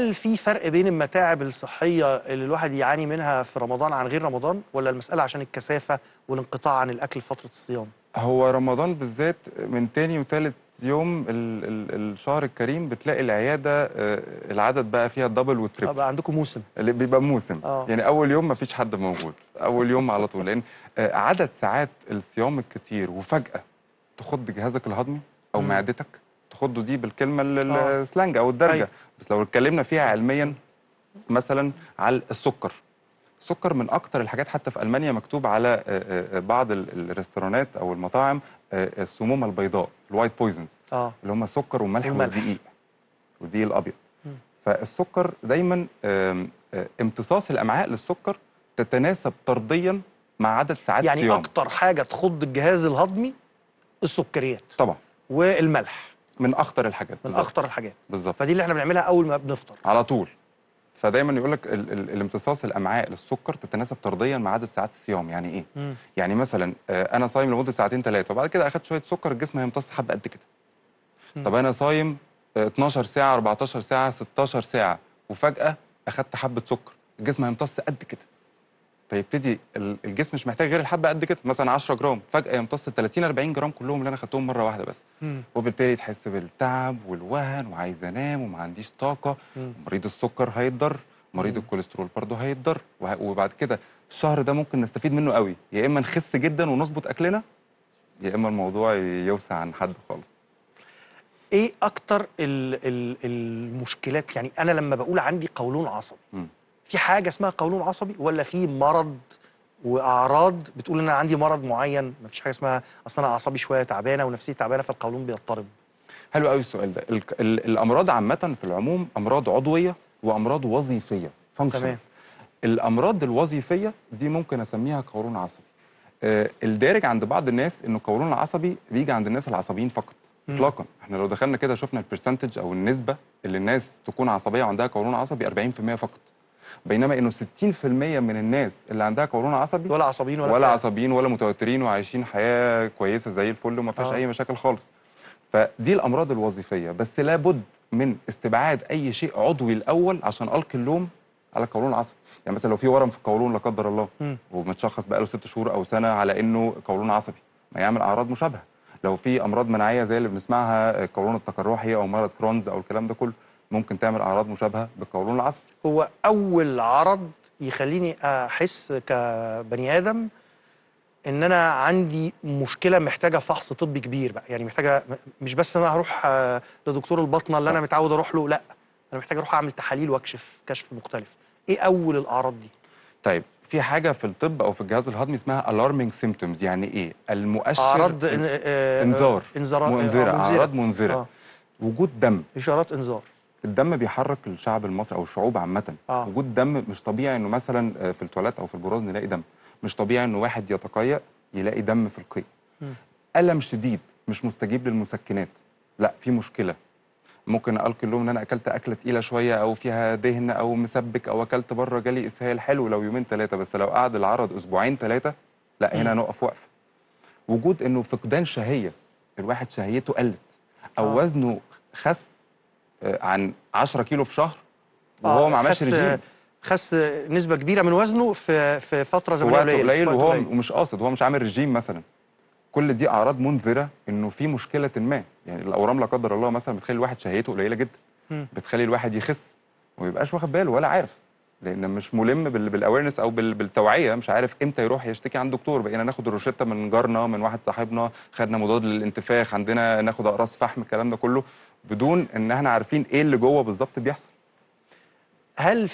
هل في فرق بين المتاعب الصحية اللي الواحد يعاني منها في رمضان عن غير رمضان ولا المسألة عشان الكثافة والانقطاع عن الأكل فترة الصيام؟ هو رمضان بالذات من تاني وتالت يوم الـ الـ الشهر الكريم بتلاقي العيادة آه، العدد بقى فيها الدبل اه بقى عندكم موسم اللي بيبقى موسم أوه. يعني أول يوم ما فيش حد موجود أول يوم على طول لأن آه، عدد ساعات الصيام الكتير وفجأة تخض جهازك الهضمي أو م. معدتك خضوا دي بالكلمه آه. السلانج او الدرجه أيوة. بس لو اتكلمنا فيها آه. علميا مثلا على السكر السكر من اكتر الحاجات حتى في المانيا مكتوب على آه، بعض الريستورانات او المطاعم السموم البيضاء الوايت بويزنز آه. اللي هم سكر وملح والدقيق ودي الابيض فالسكر دايما امتصاص الامعاء للسكر تتناسب طرديا مع عدد ساعات يعني الصيام يعني اكتر حاجه تخض الجهاز الهضمي السكريات طبعا والملح من اخطر الحاجات من اخطر الحاجات بالظبط فدي اللي احنا بنعملها اول ما بنفطر على طول فدايما يقول لك ال ال الامتصاص الامعاء للسكر تتناسب طرديا مع عدد ساعات الصيام يعني ايه م. يعني مثلا آه، انا صايم لمده ساعتين ثلاثه وبعد كده اخدت شويه سكر الجسم هيمتص حبه قد كده طب انا صايم 12 آه، ساعه 14 ساعه 16 ساعه وفجاه اخدت حبه سكر الجسم هيمتص قد كده فيبتدي الجسم مش محتاج غير الحبه قد كده مثلا 10 جرام فجاه يمتص ال 30 40 جرام كلهم اللي انا خدتهم مره واحده بس وبالتالي تحس بالتعب والوهن وعايز انام وما عنديش طاقه مريض السكر هيتضر مريض الكوليسترول برضه هيتضر وبعد كده الشهر ده ممكن نستفيد منه قوي يا اما نخس جدا ونظبط اكلنا يا اما الموضوع يوسع عن حد خالص ايه اكتر الـ الـ المشكلات يعني انا لما بقول عندي قولون عصبي في حاجه اسمها قولون عصبي ولا في مرض واعراض بتقول ان انا عندي مرض معين ما فيش حاجه اسمها اصل انا اعصابي شويه تعبانه ونفسيتي تعبانه فالقولون بيضطرب حلو قوي السؤال ده ال ال الامراض عامه في العموم امراض عضويه وامراض وظيفيه فانكشن تمام الامراض الوظيفيه دي ممكن اسميها قولون عصبي آه الدارج عند بعض الناس انه القولون العصبي بيجي عند الناس العصبيين فقط اطلاقا احنا لو دخلنا كده شفنا البرسنتج او النسبه اللي الناس تكون عصبيه وعندها قولون عصبي 40% فقط بينما انه 60% من الناس اللي عندها قولون عصبي ولا عصبيين ولا, ولا عصبيين ولا متوترين وعايشين حياه كويسه زي الفل وما فيهاش آه. اي مشاكل خالص فدي الامراض الوظيفيه بس لابد من استبعاد اي شيء عضوي الاول عشان القي اللوم على القولون العصبي يعني مثلا لو في ورم في القولون لا قدر الله ومتشخص بقاله ست شهور او سنه على انه قولون عصبي ما يعمل اعراض مشابهه لو في امراض مناعيه زي اللي بنسمعها القولون التقرحي او مرض كرونز او الكلام ده كله ممكن تعمل اعراض مشابهه بالقولون العصبي هو اول عرض يخليني احس كبني ادم ان انا عندي مشكله محتاجه فحص طبي كبير بقى يعني محتاجه مش بس انا هروح آه، لدكتور الباطنه اللي انا متعود اروح له لا انا محتاج اروح اعمل تحاليل واكشف كشف مختلف ايه اول الاعراض دي طيب في حاجه في الطب او في الجهاز الهضمي اسمها الارمينج سيمتومز يعني ايه المؤشر اعراض آه، انذار انذار آه، منذره اعراض منذره وجود دم اشارات انذار الدم بيحرك الشعب المصري او الشعوب عامه آه. وجود دم مش طبيعي انه مثلا آه، في التواليت او في البراز نلاقي دم مش طبيعي انه واحد يتقيأ يلاقي دم في القيء الم شديد مش مستجيب للمسكنات لا في مشكله ممكن القي اللوم ان انا اكلت اكله تقيله شويه او فيها دهن او مسبك او اكلت بره جالي اسهال حلو لو يومين ثلاثه بس لو قعد العرض اسبوعين ثلاثه لا هنا نقف وقفه وجود انه فقدان شهيه الواحد شهيته قلت او آه. وزنه خس آه، عن 10 كيلو في شهر آه، وهو ما عملش رجيم خس نسبه كبيره من وزنه في في فتره زمنيه قليله قليل وهو مش قاصد هو مش عامل رجيم مثلا كل دي اعراض منذره انه في مشكله ما يعني الاورام لا قدر الله مثلا بتخلي الواحد شهيته قليله جدا بتخلي الواحد يخس وما يبقاش واخد باله ولا عارف لان مش ملم بالاويرنس او بالتوعيه مش عارف امتى يروح يشتكي عند دكتور بقينا ناخد الروشته من جارنا من واحد صاحبنا خدنا مضاد للانتفاخ عندنا ناخد اقراص فحم الكلام ده كله بدون ان احنا عارفين ايه اللي جوه بالظبط بيحصل هل